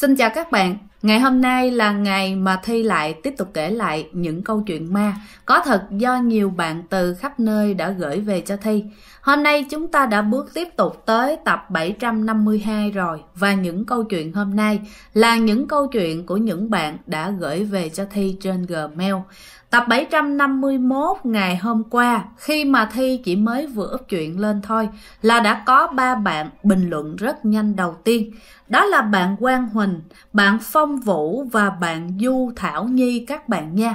Xin chào các bạn, ngày hôm nay là ngày mà Thi lại tiếp tục kể lại những câu chuyện ma có thật do nhiều bạn từ khắp nơi đã gửi về cho Thi. Hôm nay chúng ta đã bước tiếp tục tới tập 752 rồi và những câu chuyện hôm nay là những câu chuyện của những bạn đã gửi về cho Thi trên Gmail. Tập 751 ngày hôm qua, khi mà Thi chỉ mới vừa ấp chuyện lên thôi, là đã có ba bạn bình luận rất nhanh đầu tiên. Đó là bạn Quang Huỳnh, bạn Phong Vũ và bạn Du Thảo Nhi các bạn nha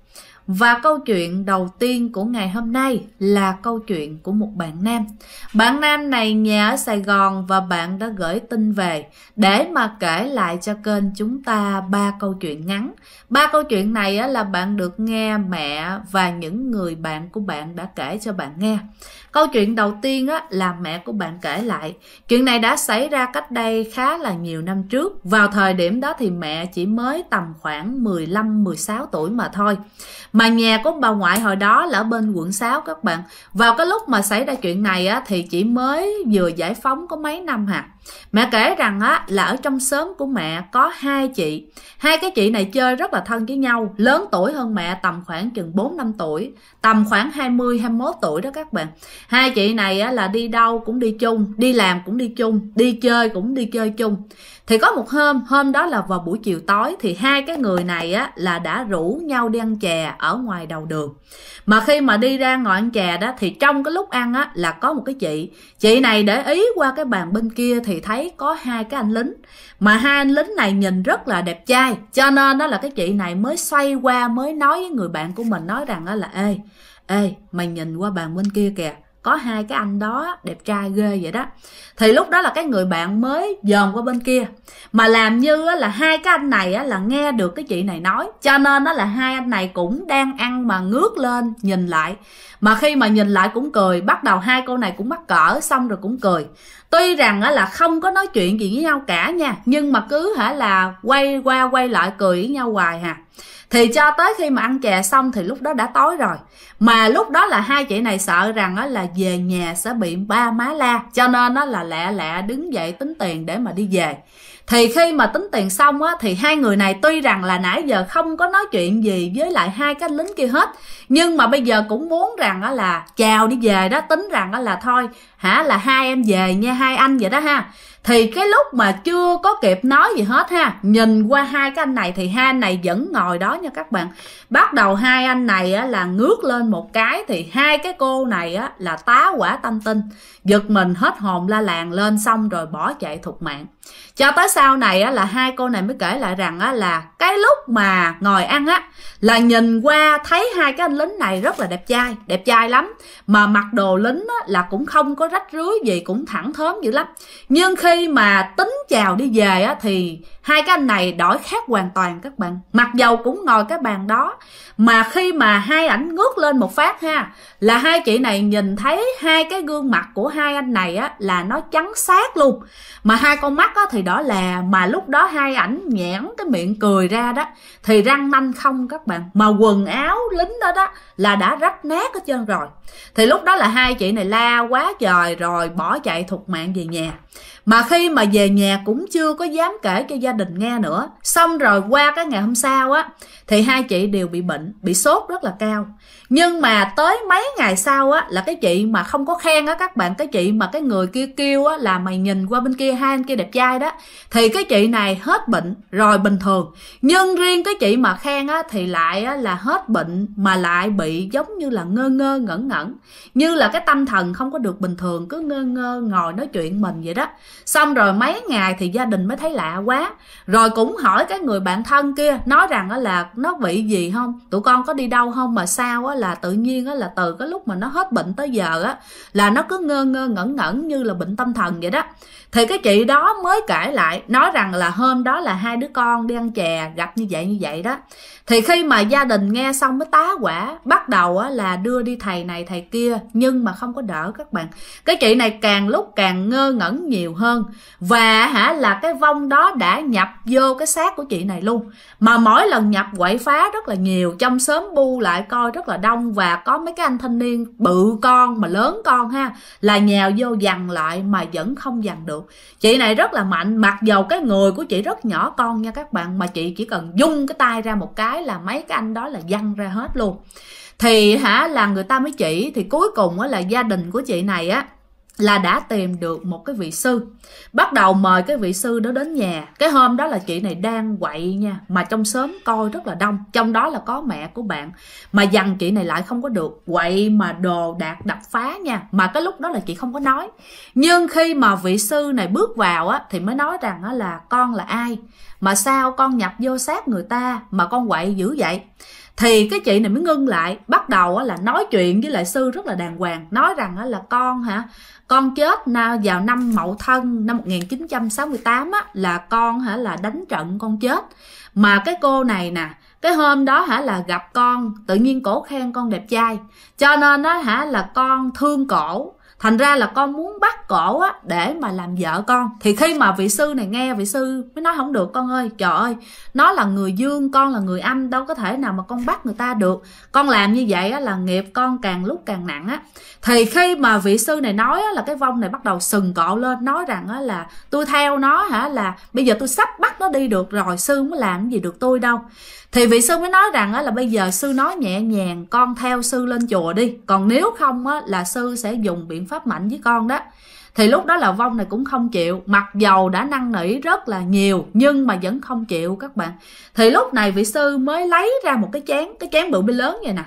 Và câu chuyện đầu tiên của ngày hôm nay là câu chuyện của một bạn nam. Bạn nam này nhà ở Sài Gòn và bạn đã gửi tin về để mà kể lại cho kênh chúng ta ba câu chuyện ngắn. Ba câu chuyện này là bạn được nghe mẹ và những người bạn của bạn đã kể cho bạn nghe. Câu chuyện đầu tiên á, là mẹ của bạn kể lại. Chuyện này đã xảy ra cách đây khá là nhiều năm trước. Vào thời điểm đó thì mẹ chỉ mới tầm khoảng 15-16 tuổi mà thôi. Mà nhà của bà ngoại hồi đó là ở bên quận 6 các bạn. Vào cái lúc mà xảy ra chuyện này á, thì chỉ mới vừa giải phóng có mấy năm hả? À mẹ kể rằng á là ở trong xóm của mẹ có hai chị hai cái chị này chơi rất là thân với nhau lớn tuổi hơn mẹ tầm khoảng chừng 4 năm tuổi tầm khoảng 20 21 tuổi đó các bạn hai chị này á, là đi đâu cũng đi chung đi làm cũng đi chung đi chơi cũng đi chơi chung thì có một hôm hôm đó là vào buổi chiều tối thì hai cái người này á là đã rủ nhau đi ăn chè ở ngoài đầu đường mà khi mà đi ra ngồi ăn chè đó thì trong cái lúc ăn á là có một cái chị chị này để ý qua cái bàn bên kia thì thấy có hai cái anh lính mà hai anh lính này nhìn rất là đẹp trai cho nên đó là cái chị này mới xoay qua mới nói với người bạn của mình nói rằng á là ê ê mày nhìn qua bàn bên kia kìa có hai cái anh đó đẹp trai ghê vậy đó thì lúc đó là cái người bạn mới dòm qua bên kia mà làm như là hai cái anh này là nghe được cái chị này nói cho nên nó là hai anh này cũng đang ăn mà ngước lên nhìn lại mà khi mà nhìn lại cũng cười bắt đầu hai cô này cũng mắc cỡ xong rồi cũng cười tuy rằng á là không có nói chuyện gì với nhau cả nha nhưng mà cứ hả là quay qua quay lại cười với nhau hoài hà thì cho tới khi mà ăn chè xong thì lúc đó đã tối rồi mà lúc đó là hai chị này sợ rằng á là về nhà sẽ bị ba má la cho nên nó là lẹ lẹ đứng dậy tính tiền để mà đi về thì khi mà tính tiền xong á thì hai người này tuy rằng là nãy giờ không có nói chuyện gì với lại hai cái lính kia hết nhưng mà bây giờ cũng muốn rằng á là chào đi về đó tính rằng á là thôi hả là hai em về nha hai anh vậy đó ha thì cái lúc mà chưa có kịp nói gì hết ha nhìn qua hai cái anh này thì hai anh này vẫn ngồi đó nha các bạn bắt đầu hai anh này á, là ngước lên một cái thì hai cái cô này á, là tá quả tâm tinh giật mình hết hồn la làng lên xong rồi bỏ chạy thục mạng cho tới sau này á, là hai cô này mới kể lại rằng á, là cái lúc mà ngồi ăn á là nhìn qua thấy hai cái anh lính này rất là đẹp trai đẹp trai lắm mà mặc đồ lính á, là cũng không có rách rưới gì cũng thẳng thớm dữ lắm nhưng khi mà tính chào đi về á, thì hai cái anh này đổi khác hoàn toàn các bạn mặc dầu cũng ngồi cái bàn đó mà khi mà hai ảnh ngước lên một phát ha là hai chị này nhìn thấy hai cái gương mặt của hai anh này á là nó trắng xác luôn mà hai con mắt á thì đó là mà lúc đó hai ảnh nhãn cái miệng cười ra đó thì răng nanh không các bạn mà quần áo lính đó đó là đã rách nát hết trơn rồi thì lúc đó là hai chị này la quá trời rồi bỏ chạy thục mạng về nhà mà khi mà về nhà cũng chưa có dám kể cho gia đình nghe nữa xong rồi qua cái ngày hôm sau á thì hai chị đều bị bệnh bị sốt rất là cao nhưng mà tới mấy ngày sau á là cái chị mà không có khen á các bạn cái chị mà cái người kia kêu á là mày nhìn qua bên kia hai anh kia đẹp trai đó thì cái chị này hết bệnh rồi bình thường nhưng riêng cái chị mà khen á thì lại á, là hết bệnh mà lại bị giống như là ngơ ngơ ngẩn ngẩn như là cái tâm thần không có được bình thường cứ ngơ ngơ ngồi nói chuyện mình vậy đó xong rồi mấy ngày thì gia đình mới thấy lạ quá rồi cũng hỏi cái người bạn thân kia nói rằng đó là nó bị gì không tụi con có đi đâu không mà sao á là tự nhiên á là từ cái lúc mà nó hết bệnh tới giờ á là nó cứ ngơ ngơ ngẩn ngẩn như là bệnh tâm thần vậy đó thì cái chị đó mới kể lại nói rằng là hôm đó là hai đứa con đi ăn chè gặp như vậy như vậy đó thì khi mà gia đình nghe xong mới tá quả bắt bắt đầu á, là đưa đi thầy này thầy kia nhưng mà không có đỡ các bạn cái chị này càng lúc càng ngơ ngẩn nhiều hơn và hả là cái vong đó đã nhập vô cái xác của chị này luôn mà mỗi lần nhập quậy phá rất là nhiều trong sớm bu lại coi rất là đông và có mấy cái anh thanh niên bự con mà lớn con ha là nhào vô dằn lại mà vẫn không dằn được chị này rất là mạnh mặc dầu cái người của chị rất nhỏ con nha các bạn mà chị chỉ cần dung cái tay ra một cái là mấy cái anh đó là văng ra hết luôn thì hả là người ta mới chỉ thì cuối cùng á là gia đình của chị này á là đã tìm được một cái vị sư bắt đầu mời cái vị sư đó đến nhà cái hôm đó là chị này đang quậy nha mà trong sớm coi rất là đông trong đó là có mẹ của bạn mà dằn chị này lại không có được quậy mà đồ đạc đập phá nha mà cái lúc đó là chị không có nói nhưng khi mà vị sư này bước vào á thì mới nói rằng á là con là ai mà sao con nhập vô sát người ta mà con quậy dữ vậy thì cái chị này mới ngưng lại bắt đầu là nói chuyện với lại sư rất là đàng hoàng nói rằng là con hả con chết vào năm Mậu Thân năm 1968 á, là con hả là đánh trận con chết mà cái cô này nè cái hôm đó hả là gặp con tự nhiên cổ khen con đẹp trai cho nên đó hả là con thương cổ thành ra là con muốn bắt cổ á để mà làm vợ con thì khi mà vị sư này nghe vị sư mới nói không được con ơi trời ơi nó là người dương con là người âm đâu có thể nào mà con bắt người ta được con làm như vậy á là nghiệp con càng lúc càng nặng á thì khi mà vị sư này nói á, là cái vong này bắt đầu sừng cọ lên nói rằng á là tôi theo nó hả là bây giờ tôi sắp bắt nó đi được rồi sư mới làm gì được tôi đâu thì vị sư mới nói rằng á là bây giờ sư nói nhẹ nhàng con theo sư lên chùa đi còn nếu không á là sư sẽ dùng biện pháp mạnh với con đó thì lúc đó là vong này cũng không chịu mặc dầu đã năn nỉ rất là nhiều nhưng mà vẫn không chịu các bạn thì lúc này vị sư mới lấy ra một cái chén cái chén bự mới lớn vậy nè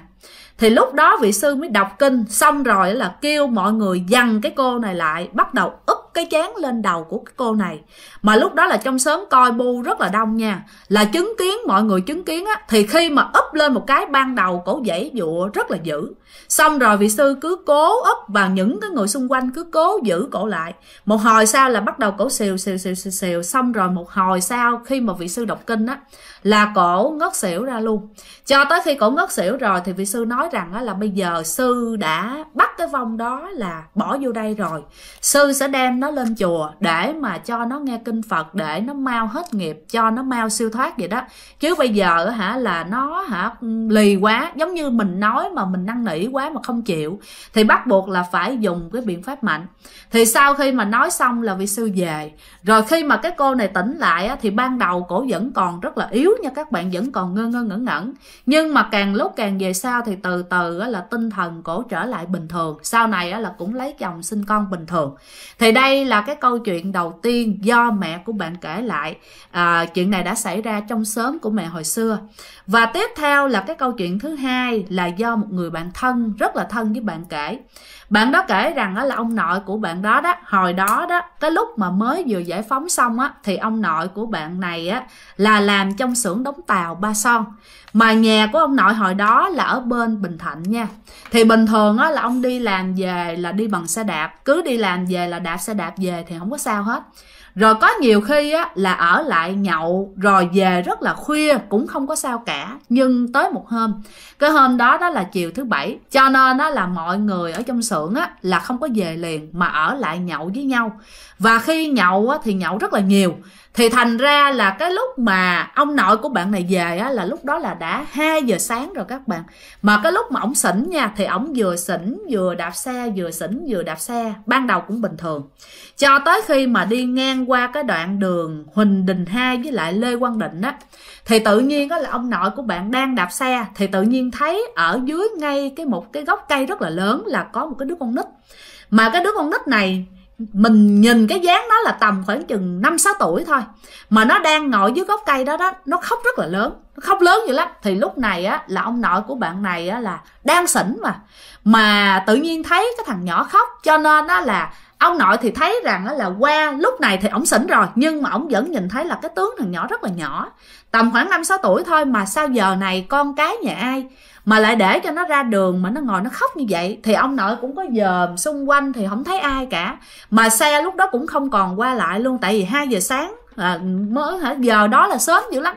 thì lúc đó vị sư mới đọc kinh xong rồi là kêu mọi người dằn cái cô này lại bắt đầu úp cái chén lên đầu của cái cô này mà lúc đó là trong sớm coi bu rất là đông nha là chứng kiến mọi người chứng kiến á thì khi mà úp lên một cái ban đầu cổ dãy dụa rất là dữ xong rồi vị sư cứ cố úp và những cái người xung quanh cứ cố giữ cổ lại một hồi sau là bắt đầu cổ xìu xìu xìu xìu, xìu. xong rồi một hồi sau khi mà vị sư đọc kinh á là cổ ngất xỉu ra luôn cho tới khi cổ ngất xỉu rồi thì vị sư nói rằng là bây giờ sư đã bắt cái vong đó là bỏ vô đây rồi sư sẽ đem nó lên chùa để mà cho nó nghe kinh phật để nó mau hết nghiệp cho nó mau siêu thoát vậy đó chứ bây giờ hả là nó hả ừ, lì quá giống như mình nói mà mình năn nỉ quá mà không chịu thì bắt buộc là phải dùng cái biện pháp mạnh thì sau khi mà nói xong là vị sư về rồi khi mà cái cô này tỉnh lại thì ban đầu cổ vẫn còn rất là yếu nếu như các bạn vẫn còn ngơ ngơ ngẩn ngẩn nhưng mà càng lúc càng về sau thì từ từ là tinh thần cổ trở lại bình thường sau này là cũng lấy chồng sinh con bình thường thì đây là cái câu chuyện đầu tiên do mẹ của bạn kể lại à, chuyện này đã xảy ra trong sớm của mẹ hồi xưa và tiếp theo là cái câu chuyện thứ hai là do một người bạn thân rất là thân với bạn kể bạn đó kể rằng là ông nội của bạn đó đó hồi đó đó cái lúc mà mới vừa giải phóng xong á thì ông nội của bạn này á là làm trong xưởng đóng tàu Ba Son mà nhà của ông nội hồi đó là ở bên bình thạnh nha thì bình thường á là ông đi làm về là đi bằng xe đạp cứ đi làm về là đạp xe đạp về thì không có sao hết rồi có nhiều khi á là ở lại nhậu rồi về rất là khuya cũng không có sao cả nhưng tới một hôm cái hôm đó đó là chiều thứ bảy cho nên đó là mọi người ở trong xưởng á là không có về liền mà ở lại nhậu với nhau và khi nhậu á, thì nhậu rất là nhiều thì thành ra là cái lúc mà ông nội của bạn này về á, là lúc đó là đã 2 giờ sáng rồi các bạn mà cái lúc mà ổng xỉn nha thì ổng vừa xỉn vừa đạp xe vừa xỉn vừa đạp xe ban đầu cũng bình thường cho tới khi mà đi ngang qua cái đoạn đường Huỳnh Đình hai với lại Lê Quang Định á thì tự nhiên đó là ông nội của bạn đang đạp xe thì tự nhiên thấy ở dưới ngay cái một cái gốc cây rất là lớn là có một cái đứa con nít mà cái đứa con nít này mình nhìn cái dáng nó là tầm khoảng chừng năm sáu tuổi thôi mà nó đang ngồi dưới gốc cây đó đó nó khóc rất là lớn nó khóc lớn dữ lắm thì lúc này á là ông nội của bạn này á là đang sỉnh mà mà tự nhiên thấy cái thằng nhỏ khóc cho nên á là ông nội thì thấy rằng là qua lúc này thì ổng sỉnh rồi nhưng mà ổng vẫn nhìn thấy là cái tướng thằng nhỏ rất là nhỏ tầm khoảng năm sáu tuổi thôi mà sao giờ này con cái nhà ai mà lại để cho nó ra đường mà nó ngồi nó khóc như vậy thì ông nội cũng có dòm xung quanh thì không thấy ai cả mà xe lúc đó cũng không còn qua lại luôn tại vì 2 giờ sáng à, mới hả giờ đó là sớm dữ lắm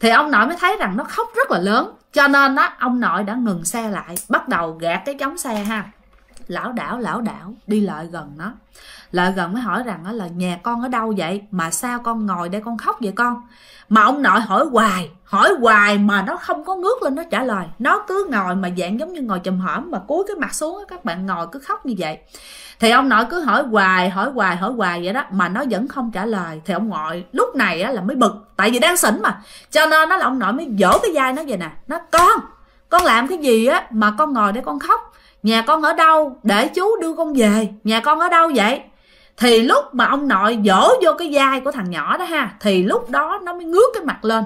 thì ông nội mới thấy rằng nó khóc rất là lớn cho nên á ông nội đã ngừng xe lại bắt đầu gạt cái chống xe ha lão đảo lão đảo đi lại gần nó lại gần mới hỏi rằng là nhà con ở đâu vậy mà sao con ngồi đây con khóc vậy con mà ông nội hỏi hoài hỏi hoài mà nó không có ngước lên nó trả lời nó cứ ngồi mà dạng giống như ngồi chùm hõm mà cúi cái mặt xuống các bạn ngồi cứ khóc như vậy thì ông nội cứ hỏi hoài hỏi hoài hỏi hoài vậy đó mà nó vẫn không trả lời thì ông nội lúc này là mới bực tại vì đang xỉn mà cho nên nó là ông nội mới dỗ cái vai nó vậy nè nó con con làm cái gì á mà con ngồi để con khóc nhà con ở đâu để chú đưa con về nhà con ở đâu vậy thì lúc mà ông nội dỗ vô cái vai của thằng nhỏ đó ha thì lúc đó nó mới ngước cái mặt lên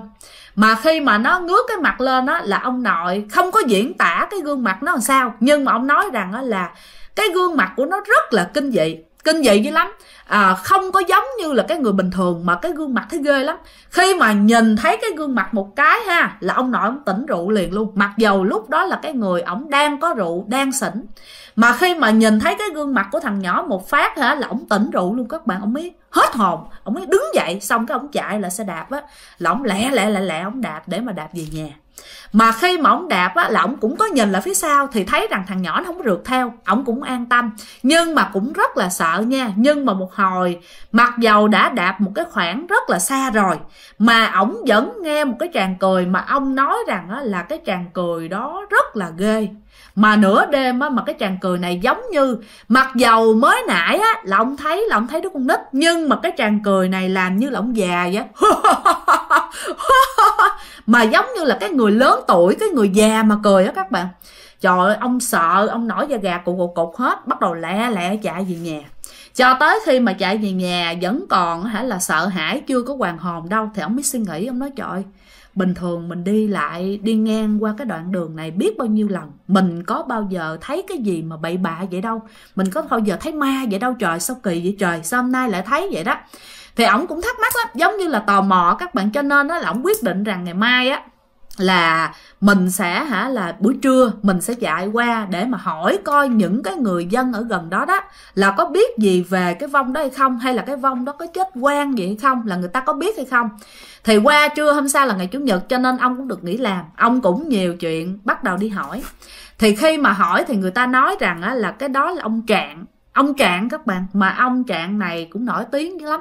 mà khi mà nó ngước cái mặt lên á là ông nội không có diễn tả cái gương mặt nó làm sao nhưng mà ông nói rằng á là cái gương mặt của nó rất là kinh dị kinh dị dữ lắm à, không có giống như là cái người bình thường mà cái gương mặt thấy ghê lắm khi mà nhìn thấy cái gương mặt một cái ha là ông nội ông tỉnh rượu liền luôn mặc dầu lúc đó là cái người ổng đang có rượu đang xỉn mà khi mà nhìn thấy cái gương mặt của thằng nhỏ một phát ha, là ổng tỉnh rượu luôn các bạn ổng mới hết hồn ổng mới đứng dậy xong cái ổng chạy là xe đạp á là ổng lẹ lẹ lẹ lẹ ổng đạp để mà đạp về nhà mà khi mà ổng đạp á, là ổng cũng có nhìn lại phía sau thì thấy rằng thằng nhỏ nó không rượt theo ổng cũng an tâm nhưng mà cũng rất là sợ nha nhưng mà một hồi mặc dầu đã đạp một cái khoảng rất là xa rồi mà ổng vẫn nghe một cái tràng cười mà ông nói rằng á, là cái tràng cười đó rất là ghê mà nửa đêm á mà cái chàng cười này giống như mặc dầu mới nãy á là ông thấy là ông thấy đứa con nít nhưng mà cái chàng cười này làm như là ông già vậy mà giống như là cái người lớn tuổi cái người già mà cười á các bạn trời ơi ông sợ ông nổi da gà cụ cục cục hết bắt đầu lẹ lẹ chạy về nhà cho tới khi mà chạy về nhà vẫn còn hả là sợ hãi chưa có hoàn hồn đâu thì ông mới suy nghĩ ông nói trời bình thường mình đi lại đi ngang qua cái đoạn đường này biết bao nhiêu lần mình có bao giờ thấy cái gì mà bậy bạ vậy đâu mình có bao giờ thấy ma vậy đâu trời sao kỳ vậy trời sao hôm nay lại thấy vậy đó thì ổng cũng thắc mắc lắm giống như là tò mò các bạn cho nên đó là ổng quyết định rằng ngày mai á là mình sẽ hả là buổi trưa mình sẽ chạy qua để mà hỏi coi những cái người dân ở gần đó đó là có biết gì về cái vong đó hay không hay là cái vong đó có chết quan gì hay không là người ta có biết hay không thì qua trưa hôm sau là ngày chủ nhật cho nên ông cũng được nghỉ làm ông cũng nhiều chuyện bắt đầu đi hỏi thì khi mà hỏi thì người ta nói rằng là cái đó là ông trạng ông trạng các bạn mà ông trạng này cũng nổi tiếng lắm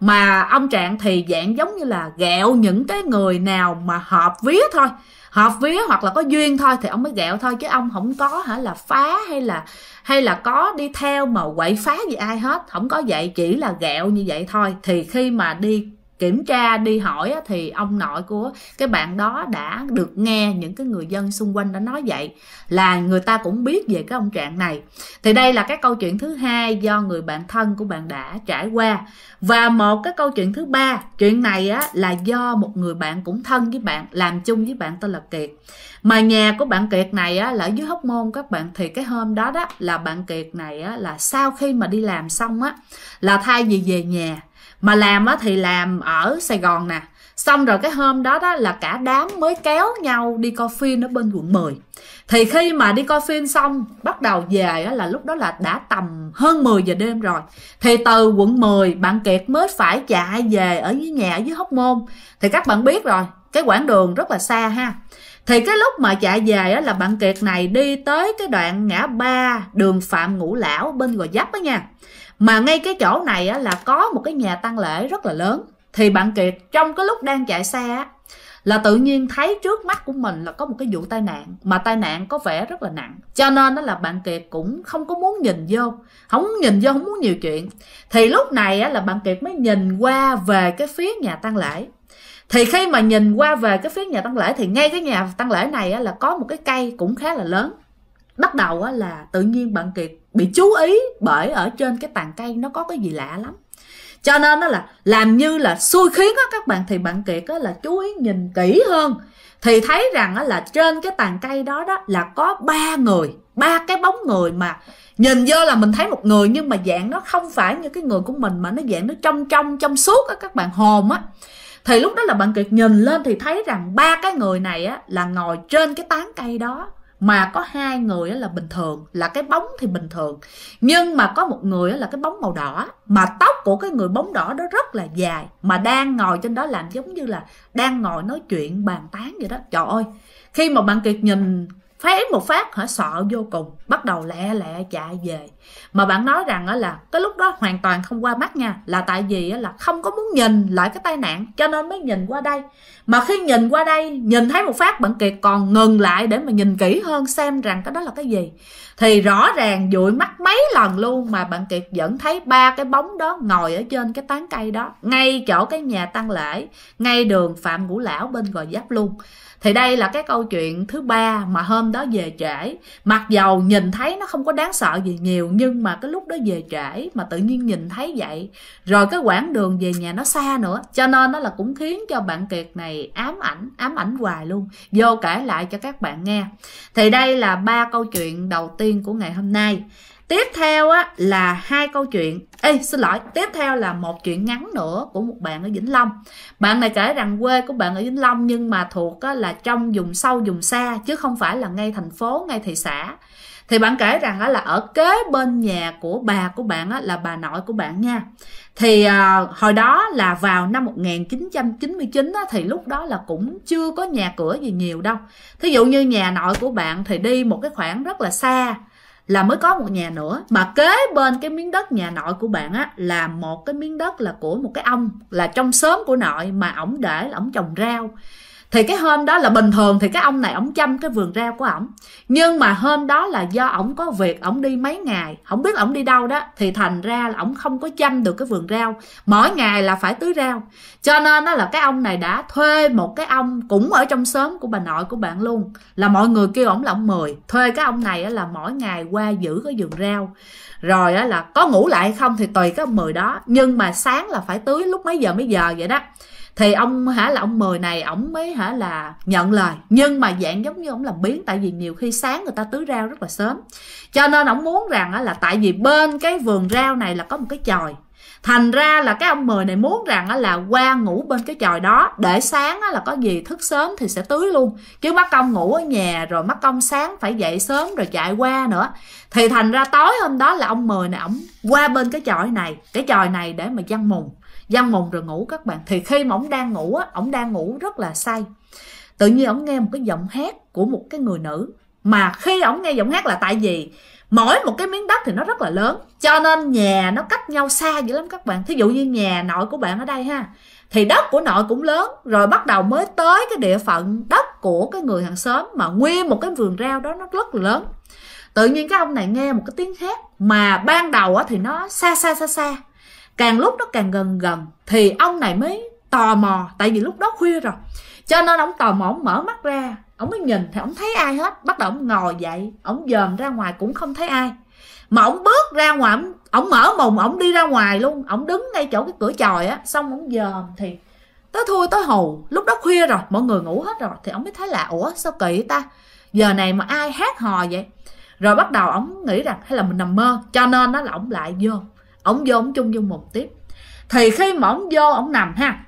mà ông trạng thì dạng giống như là gẹo những cái người nào mà hợp vía thôi hợp vía hoặc là có duyên thôi thì ông mới gẹo thôi chứ ông không có hả là phá hay là hay là có đi theo mà quậy phá gì ai hết không có vậy chỉ là gẹo như vậy thôi thì khi mà đi kiểm tra đi hỏi thì ông nội của cái bạn đó đã được nghe những cái người dân xung quanh đã nói vậy là người ta cũng biết về cái ông trạng này thì đây là cái câu chuyện thứ hai do người bạn thân của bạn đã trải qua và một cái câu chuyện thứ ba chuyện này á là do một người bạn cũng thân với bạn làm chung với bạn tên là kiệt mà nhà của bạn kiệt này á là ở dưới hóc môn các bạn thì cái hôm đó đó là bạn kiệt này á là sau khi mà đi làm xong á là thay vì về nhà mà làm á thì làm ở sài gòn nè xong rồi cái hôm đó đó là cả đám mới kéo nhau đi coi phim ở bên quận 10 thì khi mà đi coi phim xong bắt đầu về á, là lúc đó là đã tầm hơn 10 giờ đêm rồi thì từ quận 10 bạn kiệt mới phải chạy về ở dưới nhà ở dưới hóc môn thì các bạn biết rồi cái quãng đường rất là xa ha thì cái lúc mà chạy về á, là bạn kiệt này đi tới cái đoạn ngã ba đường phạm ngũ lão bên gò dấp á nha mà ngay cái chỗ này á, là có một cái nhà tăng lễ rất là lớn thì bạn kiệt trong cái lúc đang chạy xe á, là tự nhiên thấy trước mắt của mình là có một cái vụ tai nạn mà tai nạn có vẻ rất là nặng cho nên đó là bạn kiệt cũng không có muốn nhìn vô không muốn nhìn vô không muốn nhiều chuyện thì lúc này á, là bạn kiệt mới nhìn qua về cái phía nhà tăng lễ thì khi mà nhìn qua về cái phía nhà tăng lễ thì ngay cái nhà tăng lễ này á, là có một cái cây cũng khá là lớn bắt đầu á, là tự nhiên bạn kiệt bị chú ý bởi ở trên cái tàn cây nó có cái gì lạ lắm cho nên đó là làm như là xui khiến á các bạn thì bạn kiệt á là chú ý nhìn kỹ hơn thì thấy rằng á là trên cái tàn cây đó đó là có ba người ba cái bóng người mà nhìn vô là mình thấy một người nhưng mà dạng nó không phải như cái người của mình mà nó dạng nó trong trong trong suốt á các bạn hồn á thì lúc đó là bạn kiệt nhìn lên thì thấy rằng ba cái người này á là ngồi trên cái tán cây đó mà có hai người là bình thường là cái bóng thì bình thường nhưng mà có một người là cái bóng màu đỏ mà tóc của cái người bóng đỏ đó rất là dài mà đang ngồi trên đó làm giống như là đang ngồi nói chuyện bàn tán vậy đó trời ơi khi mà bạn kiệt nhìn phán một phát hả sợ vô cùng bắt đầu lẹ lẹ chạy về mà bạn nói rằng á là cái lúc đó hoàn toàn không qua mắt nha là tại vì á là không có muốn nhìn lại cái tai nạn cho nên mới nhìn qua đây mà khi nhìn qua đây nhìn thấy một phát bạn kiệt còn ngừng lại để mà nhìn kỹ hơn xem rằng cái đó là cái gì thì rõ ràng dụi mắt mấy lần luôn mà bạn kiệt vẫn thấy ba cái bóng đó ngồi ở trên cái tán cây đó ngay chỗ cái nhà tăng lễ ngay đường phạm ngũ lão bên gò giáp luôn thì đây là cái câu chuyện thứ ba mà hôm đó về trễ mặc dầu nhìn thấy nó không có đáng sợ gì nhiều nhưng mà cái lúc đó về trễ mà tự nhiên nhìn thấy vậy rồi cái quãng đường về nhà nó xa nữa cho nên nó là cũng khiến cho bạn kiệt này ám ảnh ám ảnh hoài luôn vô kể lại cho các bạn nghe thì đây là ba câu chuyện đầu tiên tiên của ngày hôm nay tiếp theo á là hai câu chuyện ê xin lỗi tiếp theo là một chuyện ngắn nữa của một bạn ở vĩnh long bạn này kể rằng quê của bạn ở vĩnh long nhưng mà thuộc á, là trong vùng sâu vùng xa chứ không phải là ngay thành phố ngay thị xã thì bạn kể rằng á, là ở kế bên nhà của bà của bạn á, là bà nội của bạn nha thì à, hồi đó là vào năm 1999 á, thì lúc đó là cũng chưa có nhà cửa gì nhiều đâu thí dụ như nhà nội của bạn thì đi một cái khoảng rất là xa là mới có một nhà nữa mà kế bên cái miếng đất nhà nội của bạn á là một cái miếng đất là của một cái ông là trong xóm của nội mà ổng để là ổng trồng rau thì cái hôm đó là bình thường thì cái ông này ổng chăm cái vườn rau của ổng nhưng mà hôm đó là do ổng có việc ổng đi mấy ngày không biết ổng đi đâu đó thì thành ra là ổng không có chăm được cái vườn rau mỗi ngày là phải tưới rau cho nên đó là cái ông này đã thuê một cái ông cũng ở trong xóm của bà nội của bạn luôn là mọi người kêu ổng là ổng mười thuê cái ông này là mỗi ngày qua giữ cái vườn rau rồi là có ngủ lại không thì tùy cái ông mười đó nhưng mà sáng là phải tưới lúc mấy giờ mấy giờ vậy đó thì ông hả là ông mời này ổng mới hả là nhận lời nhưng mà dạng giống như ổng làm biến tại vì nhiều khi sáng người ta tưới rau rất là sớm cho nên ổng muốn rằng là tại vì bên cái vườn rau này là có một cái chòi thành ra là cái ông mời này muốn rằng là qua ngủ bên cái chòi đó để sáng là có gì thức sớm thì sẽ tưới luôn chứ mắt công ngủ ở nhà rồi mắt công sáng phải dậy sớm rồi chạy qua nữa thì thành ra tối hôm đó là ông mời này ổng qua bên cái chòi này cái chòi này để mà dăng mùng giang mộng rồi ngủ các bạn thì khi mà ổng đang ngủ á ổng đang ngủ rất là say tự nhiên ổng nghe một cái giọng hát của một cái người nữ mà khi ổng nghe giọng hát là tại vì mỗi một cái miếng đất thì nó rất là lớn cho nên nhà nó cách nhau xa dữ lắm các bạn thí dụ như nhà nội của bạn ở đây ha thì đất của nội cũng lớn rồi bắt đầu mới tới cái địa phận đất của cái người hàng xóm mà nguyên một cái vườn rau đó nó rất là lớn tự nhiên cái ông này nghe một cái tiếng hát mà ban đầu thì nó xa xa xa xa càng lúc nó càng gần gần thì ông này mới tò mò tại vì lúc đó khuya rồi cho nên ông tò mò ông mở mắt ra ông mới nhìn thì ông thấy ai hết bắt đầu ông ngồi dậy ông dòm ra ngoài cũng không thấy ai mà ông bước ra ngoài ông, ông mở mồm ông đi ra ngoài luôn ông đứng ngay chỗ cái cửa chòi á xong ông dòm thì tới thui tới hù lúc đó khuya rồi mọi người ngủ hết rồi thì ông mới thấy là ủa sao kỳ ta giờ này mà ai hát hò vậy rồi bắt đầu ông nghĩ rằng hay là mình nằm mơ cho nên nó là ông lại vô ổng vô ổng chung vô một tiếp thì khi mà ổng vô ổng nằm ha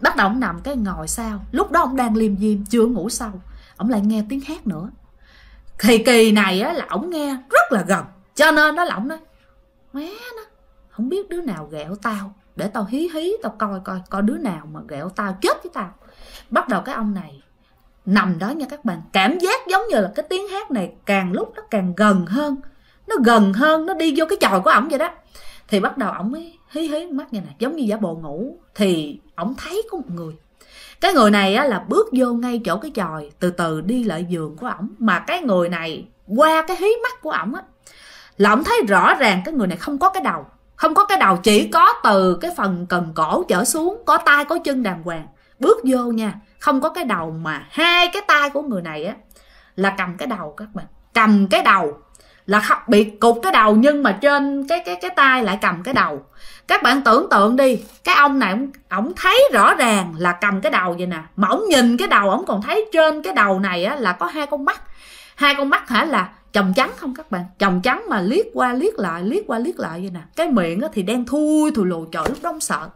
bắt đầu ổng nằm cái ngồi sao lúc đó ổng đang liêm diêm chưa ngủ sâu ổng lại nghe tiếng hát nữa thì kỳ này á là ổng nghe rất là gần cho nên nó là ổng nói má nó không biết đứa nào ghẹo tao để tao hí hí tao coi coi coi đứa nào mà ghẹo tao chết với tao bắt đầu cái ông này nằm đó nha các bạn cảm giác giống như là cái tiếng hát này càng lúc nó càng gần hơn nó gần hơn nó đi vô cái chòi của ổng vậy đó thì bắt đầu ổng mới hí hí mắt như này giống như giả bộ ngủ thì ổng thấy có một người cái người này á, là bước vô ngay chỗ cái chòi từ từ đi lại giường của ổng mà cái người này qua cái hí mắt của ổng á là ổng thấy rõ ràng cái người này không có cái đầu không có cái đầu chỉ có từ cái phần cần cổ trở xuống có tay có chân đàng hoàng bước vô nha không có cái đầu mà hai cái tay của người này á là cầm cái đầu các bạn cầm cái đầu là khắp bị cụt cái đầu nhưng mà trên cái cái cái tay lại cầm cái đầu các bạn tưởng tượng đi cái ông này ổng, ổng thấy rõ ràng là cầm cái đầu vậy nè mà ổng nhìn cái đầu ổng còn thấy trên cái đầu này á, là có hai con mắt hai con mắt hả là chồng trắng không các bạn chồng trắng mà liếc qua liếc lại liếc qua liếc lại vậy nè cái miệng á, thì đen thui thù lù trời lúc đó ổng sợ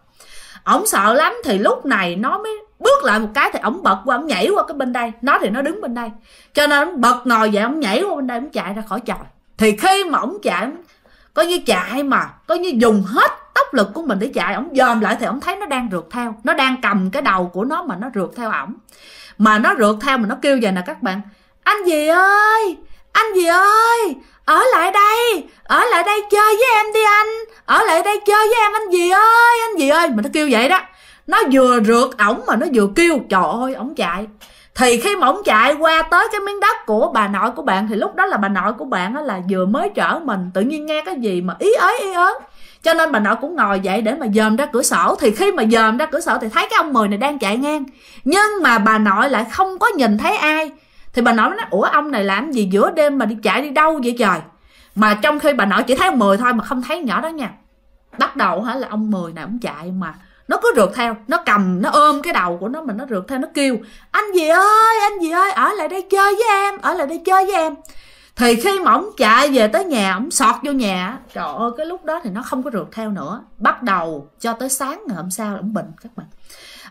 ổng sợ lắm thì lúc này nó mới bước lại một cái thì ổng bật qua ổng nhảy qua cái bên đây nó thì nó đứng bên đây cho nên ổng bật ngồi vậy ổng nhảy qua bên đây ổng chạy ra khỏi chòi thì khi mà ổng chạy coi như chạy mà coi như dùng hết tốc lực của mình để chạy ổng dòm lại thì ổng thấy nó đang rượt theo nó đang cầm cái đầu của nó mà nó rượt theo ổng mà nó rượt theo mà nó kêu vậy nè các bạn anh gì ơi anh gì ơi ở lại đây ở lại đây chơi với em đi anh ở lại đây chơi với em anh gì ơi anh gì ơi mà nó kêu vậy đó nó vừa rượt ổng mà nó vừa kêu trời ơi ổng chạy thì khi mà chạy qua tới cái miếng đất của bà nội của bạn thì lúc đó là bà nội của bạn là vừa mới chở mình tự nhiên nghe cái gì mà ý ới ý ớn cho nên bà nội cũng ngồi dậy để mà dòm ra cửa sổ thì khi mà dòm ra cửa sổ thì thấy cái ông mười này đang chạy ngang nhưng mà bà nội lại không có nhìn thấy ai thì bà nội nói ủa ông này làm gì giữa đêm mà đi chạy đi đâu vậy trời mà trong khi bà nội chỉ thấy ông mười thôi mà không thấy nhỏ đó nha bắt đầu hả là ông mười này ông chạy mà nó cứ rượt theo nó cầm nó ôm cái đầu của nó mà nó rượt theo nó kêu anh gì ơi anh gì ơi ở lại đây chơi với em ở lại đây chơi với em thì khi mà ổng chạy về tới nhà ổng sọt vô nhà trời ơi cái lúc đó thì nó không có rượt theo nữa bắt đầu cho tới sáng ngày hôm sau ổng bệnh các bạn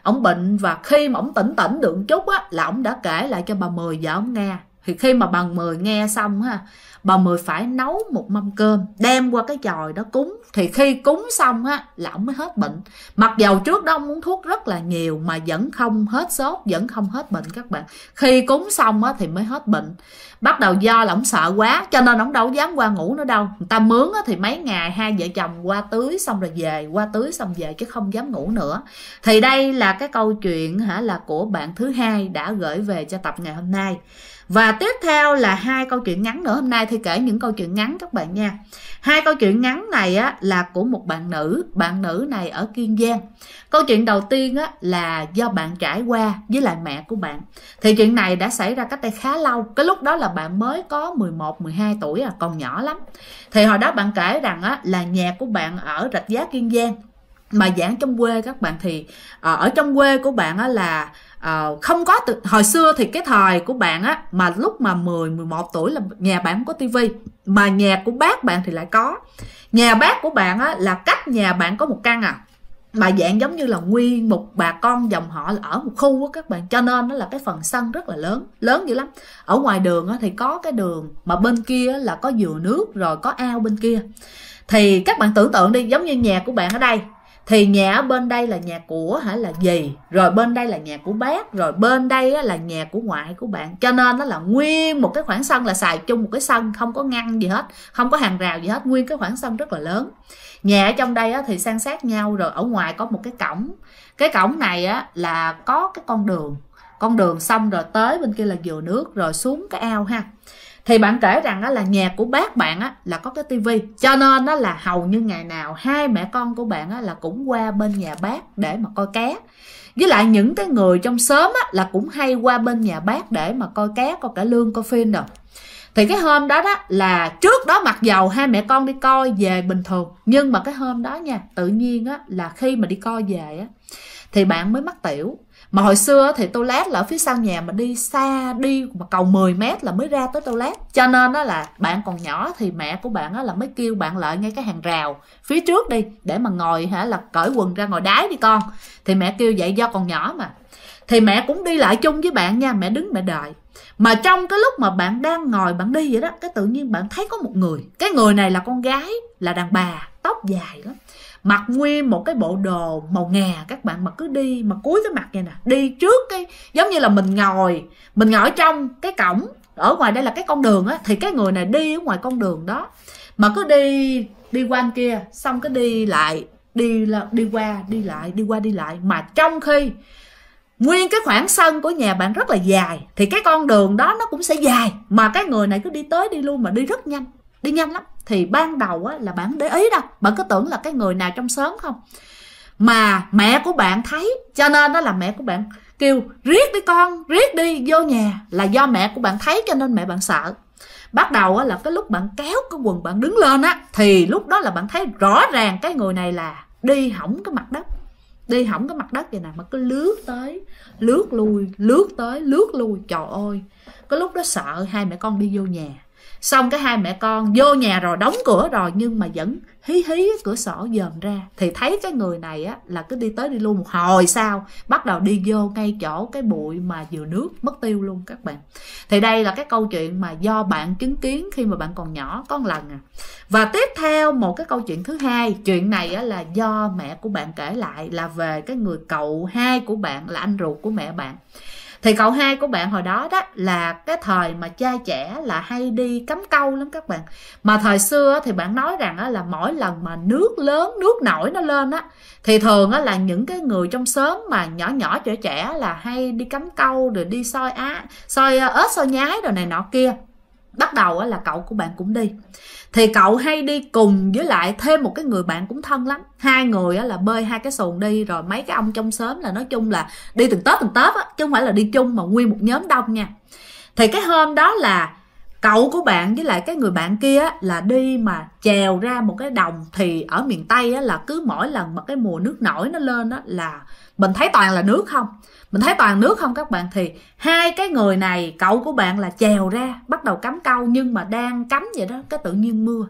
ổng bệnh và khi mà ổng tỉnh tỉnh được chút á là ổng đã kể lại cho bà mười vợ ổng nghe thì khi mà bà mười nghe xong ha bà mười phải nấu một mâm cơm đem qua cái chòi đó cúng thì khi cúng xong á là ông mới hết bệnh mặc dầu trước đó ông uống thuốc rất là nhiều mà vẫn không hết sốt vẫn không hết bệnh các bạn khi cúng xong á thì mới hết bệnh bắt đầu do là ông sợ quá cho nên ông đâu dám qua ngủ nữa đâu người ta mướn á thì mấy ngày hai vợ chồng qua tưới xong rồi về qua tưới xong về chứ không dám ngủ nữa thì đây là cái câu chuyện hả là của bạn thứ hai đã gửi về cho tập ngày hôm nay và tiếp theo là hai câu chuyện ngắn nữa hôm nay thì kể những câu chuyện ngắn các bạn nha hai câu chuyện ngắn này á, là của một bạn nữ bạn nữ này ở kiên giang câu chuyện đầu tiên á, là do bạn trải qua với lại mẹ của bạn thì chuyện này đã xảy ra cách đây khá lâu cái lúc đó là bạn mới có 11 12 tuổi à còn nhỏ lắm thì hồi đó bạn kể rằng á, là nhà của bạn ở rạch giá kiên giang mà giảng trong quê các bạn thì ờ, ở trong quê của bạn á, là uh, không có từ hồi xưa thì cái thời của bạn á mà lúc mà 10 11 tuổi là nhà bạn không có tivi mà nhà của bác bạn thì lại có nhà bác của bạn á là cách nhà bạn có một căn à mà dạng giống như là nguyên một bà con dòng họ là ở một khu á các bạn cho nên nó là cái phần sân rất là lớn lớn dữ lắm ở ngoài đường á thì có cái đường mà bên kia là có dừa nước rồi có ao bên kia thì các bạn tưởng tượng đi giống như nhà của bạn ở đây thì nhà bên đây là nhà của hả là gì rồi bên đây là nhà của bác rồi bên đây là nhà của ngoại của bạn cho nên nó là nguyên một cái khoảng sân là xài chung một cái sân không có ngăn gì hết không có hàng rào gì hết nguyên cái khoảng sân rất là lớn nhà ở trong đây thì san sát nhau rồi ở ngoài có một cái cổng cái cổng này là có cái con đường con đường xong rồi tới bên kia là dừa nước rồi xuống cái ao ha thì bạn kể rằng đó là nhà của bác bạn á là có cái tivi cho nên đó là hầu như ngày nào hai mẹ con của bạn á là cũng qua bên nhà bác để mà coi cá với lại những cái người trong xóm á là cũng hay qua bên nhà bác để mà coi cá coi cả lương coi phim rồi thì cái hôm đó đó là trước đó mặc dầu hai mẹ con đi coi về bình thường nhưng mà cái hôm đó nha tự nhiên á là khi mà đi coi về á thì bạn mới mắc tiểu mà hồi xưa thì toilet là ở phía sau nhà mà đi xa đi mà cầu 10 mét là mới ra tới toilet cho nên đó là bạn còn nhỏ thì mẹ của bạn là mới kêu bạn lại ngay cái hàng rào phía trước đi để mà ngồi hả là cởi quần ra ngồi đái đi con thì mẹ kêu vậy do còn nhỏ mà thì mẹ cũng đi lại chung với bạn nha mẹ đứng mẹ đợi mà trong cái lúc mà bạn đang ngồi bạn đi vậy đó cái tự nhiên bạn thấy có một người cái người này là con gái là đàn bà tóc dài lắm mặc nguyên một cái bộ đồ màu ngà các bạn mà cứ đi mà cúi cái mặt vậy nè đi trước cái giống như là mình ngồi mình ngồi ở trong cái cổng ở ngoài đây là cái con đường á thì cái người này đi ở ngoài con đường đó mà cứ đi đi qua anh kia xong cứ đi lại đi là đi qua đi lại đi qua đi lại mà trong khi nguyên cái khoảng sân của nhà bạn rất là dài thì cái con đường đó nó cũng sẽ dài mà cái người này cứ đi tới đi luôn mà đi rất nhanh đi nhanh lắm thì ban đầu á, là bạn để ý đâu bạn cứ tưởng là cái người nào trong xóm không mà mẹ của bạn thấy cho nên đó là mẹ của bạn kêu riết đi con riết đi vô nhà là do mẹ của bạn thấy cho nên mẹ bạn sợ bắt đầu á, là cái lúc bạn kéo cái quần bạn đứng lên á thì lúc đó là bạn thấy rõ ràng cái người này là đi hỏng cái mặt đất đi hỏng cái mặt đất vậy nè mà cứ lướt tới lướt lui lướt tới lướt lui trời ơi cái lúc đó sợ hai mẹ con đi vô nhà xong cái hai mẹ con vô nhà rồi đóng cửa rồi nhưng mà vẫn hí hí cửa sổ dòm ra thì thấy cái người này á là cứ đi tới đi luôn một hồi sau bắt đầu đi vô ngay chỗ cái bụi mà vừa nước mất tiêu luôn các bạn thì đây là cái câu chuyện mà do bạn chứng kiến khi mà bạn còn nhỏ có một lần à và tiếp theo một cái câu chuyện thứ hai chuyện này á là do mẹ của bạn kể lại là về cái người cậu hai của bạn là anh ruột của mẹ bạn thì cậu hai của bạn hồi đó đó là cái thời mà cha trẻ là hay đi cắm câu lắm các bạn mà thời xưa thì bạn nói rằng là mỗi lần mà nước lớn nước nổi nó lên á thì thường là những cái người trong xóm mà nhỏ nhỏ trẻ trẻ là hay đi cắm câu rồi đi soi á soi ớt soi nhái rồi này nọ kia bắt đầu là cậu của bạn cũng đi thì cậu hay đi cùng với lại thêm một cái người bạn cũng thân lắm hai người là bơi hai cái xuồng đi rồi mấy cái ông trong xóm là nói chung là đi từng tớp từng tớp chứ không phải là đi chung mà nguyên một nhóm đông nha thì cái hôm đó là cậu của bạn với lại cái người bạn kia là đi mà chèo ra một cái đồng thì ở miền tây là cứ mỗi lần mà cái mùa nước nổi nó lên đó là mình thấy toàn là nước không mình thấy toàn nước không các bạn thì hai cái người này cậu của bạn là chèo ra bắt đầu cắm câu nhưng mà đang cắm vậy đó cái tự nhiên mưa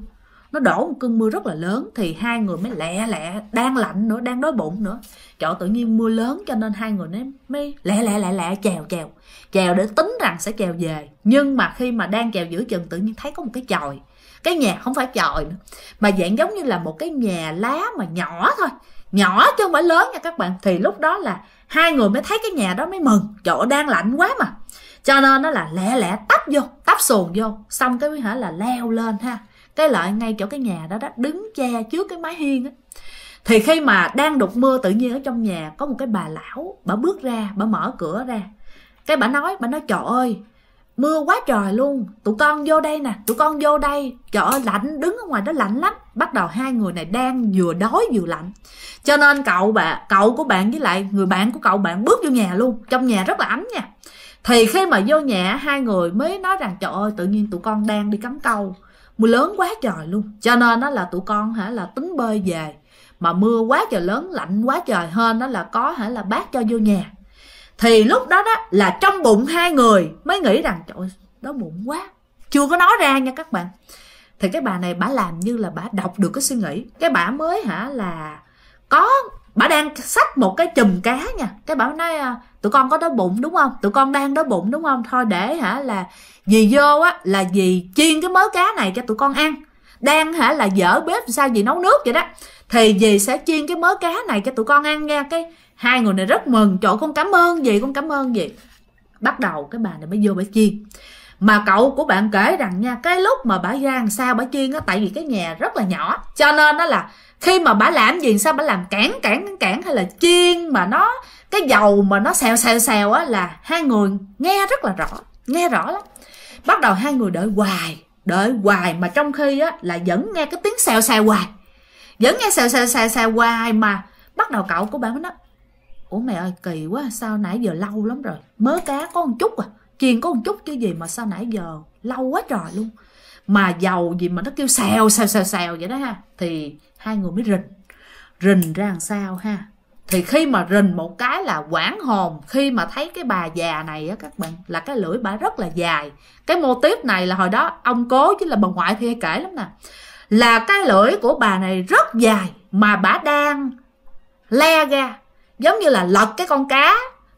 nó đổ một cơn mưa rất là lớn thì hai người mới lẹ lẹ đang lạnh nữa đang đói bụng nữa chỗ tự nhiên mưa lớn cho nên hai người nó mới lẹ lẹ lẹ lẹ chèo chèo chèo để tính rằng sẽ chèo về nhưng mà khi mà đang chèo giữa chừng tự nhiên thấy có một cái chòi cái nhà không phải chòi nữa mà dạng giống như là một cái nhà lá mà nhỏ thôi nhỏ chứ không phải lớn nha các bạn thì lúc đó là hai người mới thấy cái nhà đó mới mừng chỗ đang lạnh quá mà cho nên nó là lẹ lẹ tấp vô tấp xuồng vô xong cái hả là leo lên ha cái lợi ngay chỗ cái nhà đó đó đứng che trước cái mái hiên á thì khi mà đang đục mưa tự nhiên ở trong nhà có một cái bà lão bà bước ra bà mở cửa ra cái bà nói bà nói trời ơi mưa quá trời luôn tụi con vô đây nè tụi con vô đây trời ơi lạnh đứng ở ngoài đó lạnh lắm bắt đầu hai người này đang vừa đói vừa lạnh cho nên cậu bà cậu của bạn với lại người bạn của cậu bạn bước vô nhà luôn trong nhà rất là ấm nha thì khi mà vô nhà hai người mới nói rằng trời ơi tự nhiên tụi con đang đi cắm câu mưa lớn quá trời luôn cho nên nó là tụi con hả là tính bơi về mà mưa quá trời lớn lạnh quá trời hơn nó là có hả là bác cho vô nhà thì lúc đó đó là trong bụng hai người mới nghĩ rằng trời đó bụng quá chưa có nói ra nha các bạn thì cái bà này bà làm như là bà đọc được cái suy nghĩ cái bà mới hả là có bà đang xách một cái chùm cá nha cái bảo nói à, tụi con có đói bụng đúng không tụi con đang đói bụng đúng không thôi để hả là dì vô á là dì chiên cái mớ cá này cho tụi con ăn đang hả là dở bếp sao dì nấu nước vậy đó thì dì sẽ chiên cái mớ cá này cho tụi con ăn nha cái hai người này rất mừng chỗ con cảm ơn dì con cảm ơn dì bắt đầu cái bà này mới vô bà chiên mà cậu của bạn kể rằng nha cái lúc mà bà ra làm sao bà chiên á tại vì cái nhà rất là nhỏ cho nên đó là khi mà bà làm gì sao bà làm cản cản cản hay là chiên mà nó cái dầu mà nó xèo xèo xèo á là hai người nghe rất là rõ nghe rõ lắm bắt đầu hai người đợi hoài đợi hoài mà trong khi á là vẫn nghe cái tiếng xèo xèo hoài vẫn nghe xèo xèo xèo xèo hoài mà bắt đầu cậu của bà mới nói ủa mẹ ơi kỳ quá sao nãy giờ lâu lắm rồi mớ cá có một chút à chiên có một chút chứ gì mà sao nãy giờ lâu quá trời luôn mà dầu gì mà nó kêu xèo xèo xèo xèo vậy đó ha thì hai người mới rình rình ra làm sao ha thì khi mà rình một cái là quảng hồn khi mà thấy cái bà già này á các bạn là cái lưỡi bà rất là dài cái mô tiếp này là hồi đó ông cố chứ là bà ngoại thì hay kể lắm nè là cái lưỡi của bà này rất dài mà bà đang le ra giống như là lật cái con cá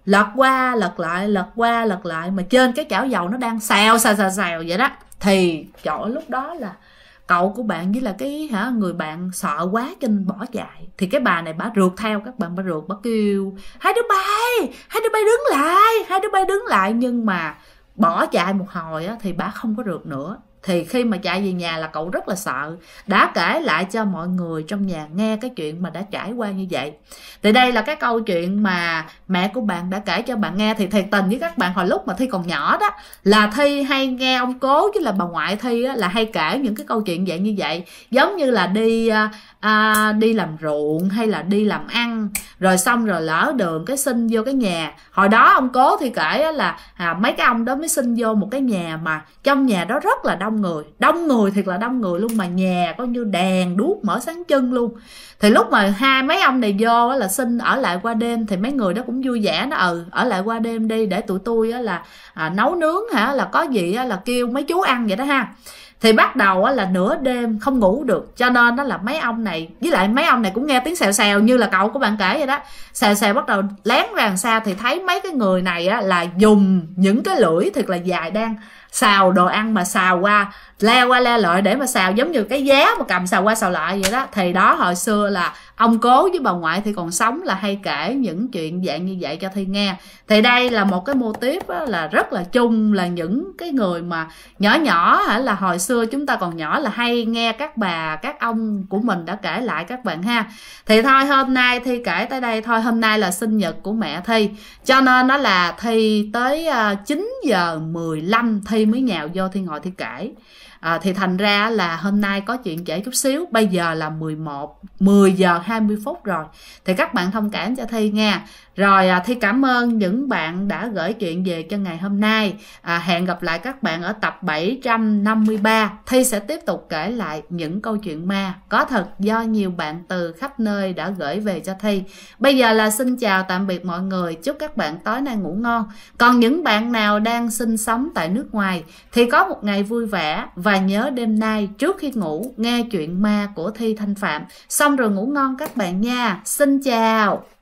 lật qua lật lại lật qua lật lại mà trên cái chảo dầu nó đang xào xào xào xào vậy đó thì chỗ lúc đó là cậu của bạn với là cái hả người bạn sợ quá cho nên bỏ chạy thì cái bà này bà rượt theo các bạn bà rượt bà kêu hai đứa bay hai đứa bay đứng lại hai đứa bay đứng lại nhưng mà bỏ chạy một hồi á, thì bà không có rượt nữa thì khi mà chạy về nhà là cậu rất là sợ đã kể lại cho mọi người trong nhà nghe cái chuyện mà đã trải qua như vậy thì đây là cái câu chuyện mà mẹ của bạn đã kể cho bạn nghe thì thầy tình với các bạn hồi lúc mà thi còn nhỏ đó là thi hay nghe ông cố chứ là bà ngoại thi á, là hay kể những cái câu chuyện dạng như vậy giống như là đi à, à, đi làm ruộng hay là đi làm ăn rồi xong rồi lỡ đường cái xin vô cái nhà hồi đó ông cố thì kể á, là à, mấy cái ông đó mới xin vô một cái nhà mà trong nhà đó rất là đông người đông người thiệt là đông người luôn mà nhà coi như đèn đuốc mở sáng chân luôn thì lúc mà hai mấy ông này vô á, là xin ở lại qua đêm thì mấy người đó cũng vui vẻ nó ừ ở lại qua đêm đi để tụi tôi á là à, nấu nướng hả là có gì á là kêu mấy chú ăn vậy đó ha thì bắt đầu á là nửa đêm không ngủ được cho nên đó là mấy ông này với lại mấy ông này cũng nghe tiếng xèo xèo như là cậu của bạn kể vậy đó xèo xèo bắt đầu lén ra xa thì thấy mấy cái người này á là dùng những cái lưỡi thật là dài đang xào đồ ăn mà xào qua leo qua le lợi để mà xào giống như cái giá mà cầm xào qua xào lại vậy đó thì đó hồi xưa là ông cố với bà ngoại thì còn sống là hay kể những chuyện dạng như vậy cho thi nghe thì đây là một cái mô tiếp là rất là chung là những cái người mà nhỏ nhỏ hả là hồi xưa chúng ta còn nhỏ là hay nghe các bà các ông của mình đã kể lại các bạn ha thì thôi hôm nay thi kể tới đây thôi hôm nay là sinh nhật của mẹ thi cho nên nó là thi tới 9 à, giờ 15 thi mới nhào vô thi ngồi thi kể à, thì thành ra là hôm nay có chuyện trễ chút xíu bây giờ là 11 10 giờ 20 phút rồi thì các bạn thông cảm cho thi nha rồi à, thi cảm ơn những bạn đã gửi chuyện về cho ngày hôm nay à, hẹn gặp lại các bạn ở tập 753 thi sẽ tiếp tục kể lại những câu chuyện ma có thật do nhiều bạn từ khắp nơi đã gửi về cho thi bây giờ là xin chào tạm biệt mọi người chúc các bạn tối nay ngủ ngon còn những bạn nào đang sinh sống tại nước ngoài thì có một ngày vui vẻ và nhớ đêm nay trước khi ngủ nghe chuyện ma của thi thanh phạm xong rồi ngủ ngon các bạn nha xin chào